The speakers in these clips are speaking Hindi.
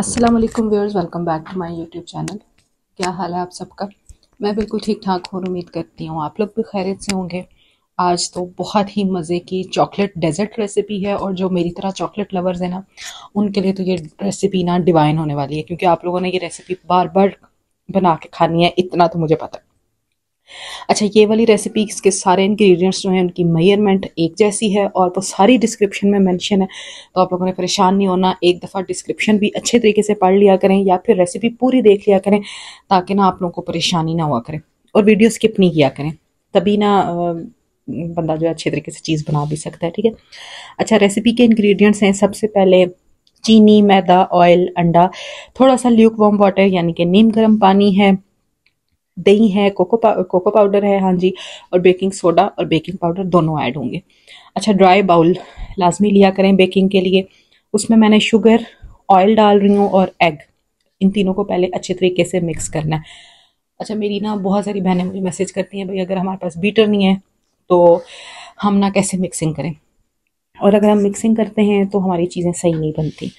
Aslam viewers welcome back to my YouTube channel क्या हाल है आप सबका मैं बिल्कुल ठीक ठाक हूँ उम्मीद करती हूँ आप लोग भी खैरियत से होंगे आज तो बहुत ही मज़े की चॉकलेट डेजर्ट रेसिपी है और जो मेरी तरह चॉकलेट लवर्स हैं ना उनके लिए तो ये रेसिपी ना डिवाइन होने वाली है क्योंकि आप लोगों ने ये रेसिपी बार बार बना के खानी है इतना तो मुझे पता है अच्छा ये वाली रेसिपी इसके सारे इंग्रेडिएंट्स जो हैं उनकी मेयरमेंट एक जैसी है और वो सारी डिस्क्रिप्शन में मेंशन है तो आप लोगों ने परेशान नहीं होना एक दफ़ा डिस्क्रिप्शन भी अच्छे तरीके से पढ़ लिया करें या फिर रेसिपी पूरी देख लिया करें ताकि ना आप लोगों को परेशानी ना हुआ करें और वीडियो स्किप नहीं किया करें तभी ना बंदा जो है अच्छे तरीके से चीज़ बना भी सकता है ठीक है अच्छा रेसिपी के इंग्रेडिएंट्स हैं सबसे पहले चीनी मैदा ऑयल अंडा थोड़ा सा ल्यूक वार्म वाटर यानी कि नीम गर्म पानी है दही है कोको पा, कोको पाउडर है हाँ जी और बेकिंग सोडा और बेकिंग पाउडर दोनों ऐड होंगे अच्छा ड्राई बाउल लाजमी लिया करें बेकिंग के लिए उसमें मैंने शुगर ऑयल डाल रही हूँ और एग इन तीनों को पहले अच्छे तरीके से मिक्स करना है अच्छा मेरी ना बहुत सारी बहनें मुझे मैसेज करती हैं भाई अगर हमारे पास बीटर नहीं है तो हम ना कैसे मिक्सिंग करें और अगर हम मिक्सिंग करते हैं तो हमारी चीज़ें सही नहीं बनती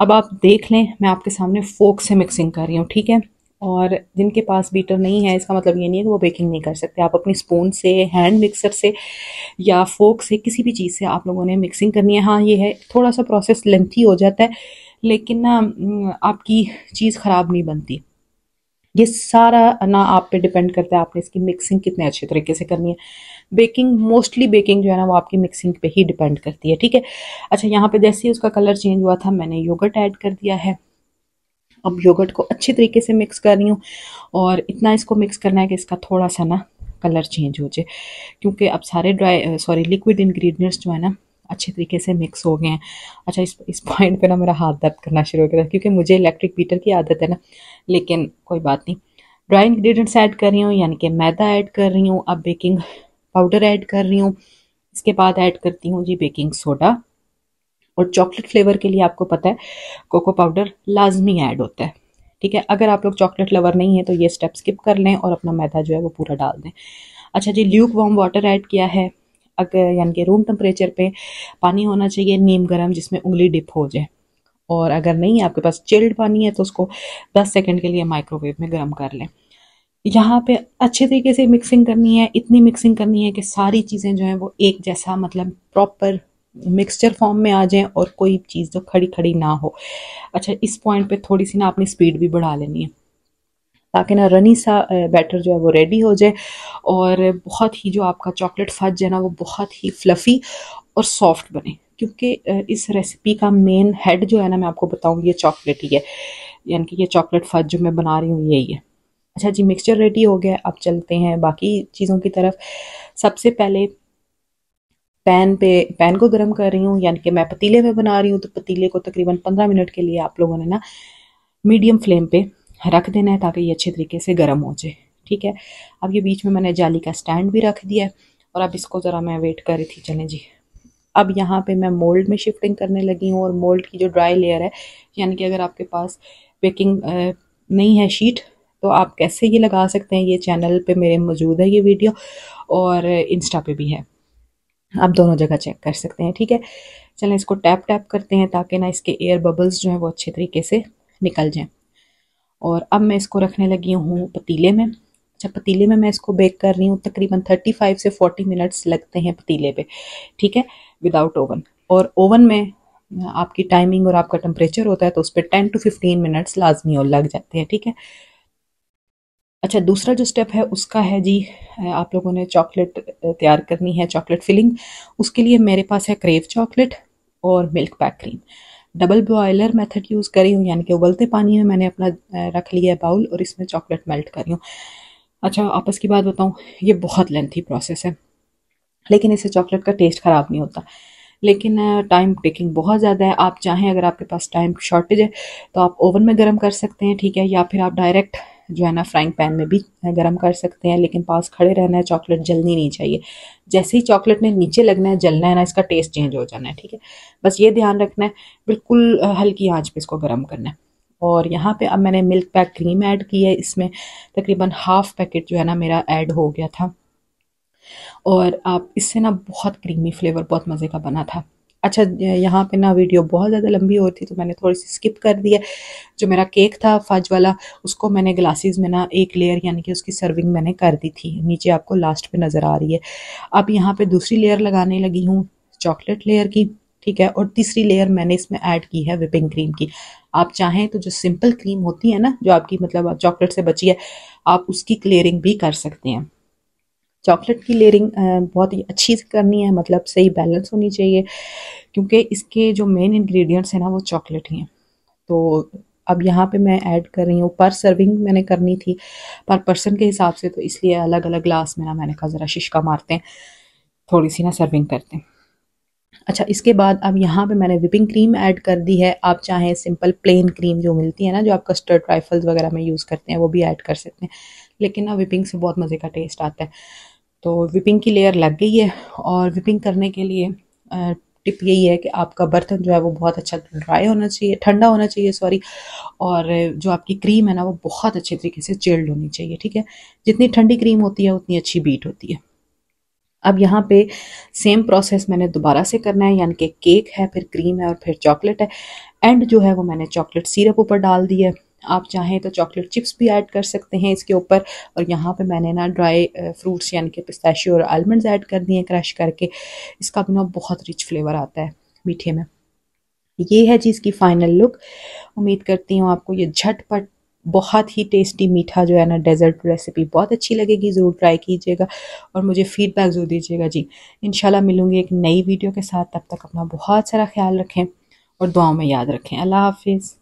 अब आप देख लें मैं आपके सामने फोक से मिक्सिंग कर रही हूँ ठीक है और जिनके पास बीटर नहीं है इसका मतलब ये नहीं है कि वो बेकिंग नहीं कर सकते आप अपनी स्पून से हैंड मिक्सर से या फोक से किसी भी चीज़ से आप लोगों ने मिक्सिंग करनी है हाँ ये है थोड़ा सा प्रोसेस लेंथी हो जाता है लेकिन ना आपकी चीज़ ख़राब नहीं बनती ये सारा ना आप पे डिपेंड करता है आपने इसकी मिक्सिंग कितने अच्छे तरीके से करनी है बेकिंग मोस्टली बेकिंग जो है ना वो आपकी मिक्सिंग पे ही डिपेंड करती है ठीक है अच्छा यहाँ पे जैसे ही उसका कलर चेंज हुआ था मैंने योगर्ट ऐड कर दिया है अब योगर्ट को अच्छे तरीके से मिक्स कर रही हूँ और इतना इसको मिक्स करना है कि इसका थोड़ा सा ना कलर चेंज हो जाए क्योंकि अब सारे ड्राई सॉरी लिक्विड इन्ग्रीडियंट्स जो है ना अच्छे तरीके से मिक्स हो गए हैं अच्छा इस इस पॉइंट पे ना मेरा हाथ दर्द करना शुरू हो गया क्योंकि मुझे इलेक्ट्रिक बीटर की आदत है ना लेकिन कोई बात नहीं ड्राई इन्ग्रीडियंट्स ऐड कर रही हूँ यानी कि मैदा ऐड कर रही हूँ अब बेकिंग पाउडर ऐड कर रही हूँ इसके बाद ऐड करती हूँ जी बेकिंग सोडा और चॉकलेट फ्लेवर के लिए आपको पता है कोको पाउडर लाजमी ऐड होता है ठीक है अगर आप लोग चॉकलेट लवर नहीं है तो ये स्टेप स्किप कर लें और अपना मैदा जो है वो पूरा डाल दें अच्छा जी ल्यूक वार्म वाटर ऐड किया है अगर यानी कि रूम टेम्परेचर पे पानी होना चाहिए नीम गर्म जिसमें उंगली डिप हो जाए और अगर नहीं आपके पास चिल्ड पानी है तो उसको 10 सेकंड के लिए माइक्रोवेव में गर्म कर लें यहाँ पे अच्छे तरीके से मिक्सिंग करनी है इतनी मिक्सिंग करनी है कि सारी चीज़ें जो हैं वो एक जैसा मतलब प्रॉपर मिक्सचर फॉर्म में आ जाए और कोई चीज़ जो खड़ी खड़ी ना हो अच्छा इस पॉइंट पे थोड़ी सी ना आपने स्पीड भी बढ़ा लेनी है ताकि ना रनी सा बैटर जो है वो रेडी हो जाए और बहुत ही जो आपका चॉकलेट फज है ना वो बहुत ही फ्लफ़ी और सॉफ्ट बने क्योंकि इस रेसिपी का मेन हेड जो है ना मैं आपको बताऊँ ये चॉकलेट ही है यानी कि ये चॉकलेट फज जो मैं बना रही हूँ यही है अच्छा जी मिक्सचर रेडी हो गया अब चलते हैं बाकी चीज़ों की तरफ सबसे पहले पैन पे पैन को गर्म कर रही हूँ यानी कि मैं पतीले में बना रही हूँ तो पतीले को तकरीबन पंद्रह मिनट के लिए आप लोगों ने ना मीडियम फ्लेम पे रख देना है ताकि ये अच्छे तरीके से गर्म हो जाए ठीक है अब ये बीच में मैंने जाली का स्टैंड भी रख दिया है और अब इसको ज़रा मैं वेट कर रही थी चलें जी अब यहाँ पे मैं मोल्ड में शिफ्टिंग करने लगी हूँ और मोल्ड की जो ड्राई लेयर है यानी कि अगर आपके पास बेकिंग नहीं है शीट तो आप कैसे ये लगा सकते हैं ये चैनल पे मेरे मौजूद है ये वीडियो और इंस्टा पे भी है आप दोनों जगह चेक कर सकते हैं ठीक है चलें इसको टैप टैप करते हैं ताकि ना इसके एयर बबल्स जो हैं वो अच्छे तरीके से निकल जाएं और अब मैं इसको रखने लगी हूँ पतीले में अच्छा पतीले में मैं इसको बेक कर रही हूँ तकरीबन थर्टी फाइव से फोर्टी मिनट्स लगते हैं पतीले पे ठीक है विदाउट ओवन और ओवन में आपकी टाइमिंग और आपका टेम्परेचर होता है तो उस पर टेन टू फिफ्टीन मिनट्स लाजमी और लग जाते हैं ठीक है अच्छा दूसरा जो स्टेप है उसका है जी आप लोगों ने चॉकलेट तैयार करनी है चॉकलेट फिलिंग उसके लिए मेरे पास है क्रेव चॉकलेट और milk pack cream double boiler method use करी हूँ यानी कि उबलते पानी में मैंने अपना रख लिया है बाउल और इसमें चॉकलेट मेल्ट करी हूँ अच्छा आपस की बात बताऊँ ये बहुत लेंथी प्रोसेस है लेकिन इससे चॉकलेट का टेस्ट ख़राब नहीं होता लेकिन टाइम टेकिंग बहुत ज़्यादा है आप चाहें अगर आपके पास टाइम शॉर्टेज है तो आप ओवन में गर्म कर सकते हैं ठीक है या फिर आप डायरेक्ट जो है ना फ्राइंग पैन में भी गर्म कर सकते हैं लेकिन पास खड़े रहना है चॉकलेट जलनी नहीं चाहिए जैसे ही चॉकलेट ने नीचे लगना है जलना है ना इसका टेस्ट चेंज हो जाना है ठीक है बस ये ध्यान रखना है बिल्कुल हल्की आँच पर इसको गर्म करना है और यहाँ पे अब मैंने मिल्क पैक क्रीम ऐड की है इसमें तकरीबन हाफ पैकेट जो है ना मेरा ऐड हो गया था और आप इससे ना बहुत क्रीमी फ्लेवर बहुत मज़े का बना था अच्छा यहाँ पे ना वीडियो बहुत ज़्यादा लंबी हो रही थी तो मैंने थोड़ी सी स्किप कर दिया जो मेरा केक था फज वाला उसको मैंने ग्लासेस में ना एक लेयर यानी कि उसकी सर्विंग मैंने कर दी थी नीचे आपको लास्ट पे नज़र आ रही है अब यहाँ पे दूसरी लेयर लगाने लगी हूँ चॉकलेट लेयर की ठीक है और तीसरी लेयर मैंने इसमें ऐड की है विपिंग क्रीम की आप चाहें तो जो सिंपल क्रीम होती है ना जो आपकी मतलब चॉकलेट से बची है आप उसकी क्लियरिंग भी कर सकते हैं चॉकलेट की लेयरिंग बहुत ही अच्छी से करनी है मतलब सही बैलेंस होनी चाहिए क्योंकि इसके जो मेन इंग्रेडिएंट्स हैं ना वो चॉकलेट ही हैं तो अब यहाँ पे मैं ऐड कर रही हूँ पर सर्विंग मैंने करनी थी पर पर्सन के हिसाब से तो इसलिए अलग अलग ग्लास में ना मैंने कहा ज़रा शिशका मारते हैं थोड़ी सी ना सर्विंग करते हैं अच्छा इसके बाद अब यहाँ पे मैंने विपिंग क्रीम ऐड कर दी है आप चाहें सिंपल प्लेन क्रीम जो मिलती है ना जो आप कस्टर्ड ट्राइफल्स वगैरह में यूज़ करते हैं वो भी ऐड कर सकते हैं लेकिन ना विपिंग से बहुत मज़े का टेस्ट आता है तो विपिंग की लेयर लग गई है और विपिंग करने के लिए टिप यही है कि आपका बर्तन जो है वो बहुत अच्छा ड्राई होना चाहिए ठंडा होना चाहिए सॉरी और जो आपकी क्रीम है ना वो बहुत अच्छे तरीके से चिल्ड होनी चाहिए ठीक है जितनी ठंडी क्रीम होती है उतनी अच्छी बीट होती है अब यहाँ पे सेम प्रोसेस मैंने दोबारा से करना है यानी कि केक है फिर क्रीम है और फिर चॉकलेट है एंड जो है वो मैंने चॉकलेट सिरप ऊपर डाल दिया है आप चाहें तो चॉकलेट चिप्स भी ऐड कर सकते हैं इसके ऊपर और यहाँ पे मैंने ना ड्राई फ्रूट्स यानी कि पिस्ताशी और आलमंड्स ऐड कर दिए क्रश करके इसका भी ना बहुत रिच फ्लेवर आता है मीठे में ये है जी इसकी फाइनल लुक उम्मीद करती हूँ आपको ये झटपट बहुत ही टेस्टी मीठा जो है ना डेजर्ट रेसिपी बहुत अच्छी लगेगी ज़रूर ट्राई कीजिएगा और मुझे फीडबैक ज़रूर दीजिएगा जी इन मिलूंगी एक नई वीडियो के साथ तब तक अपना बहुत सारा ख्याल रखें और दुआओं में याद रखें अल्लाह हाफिज़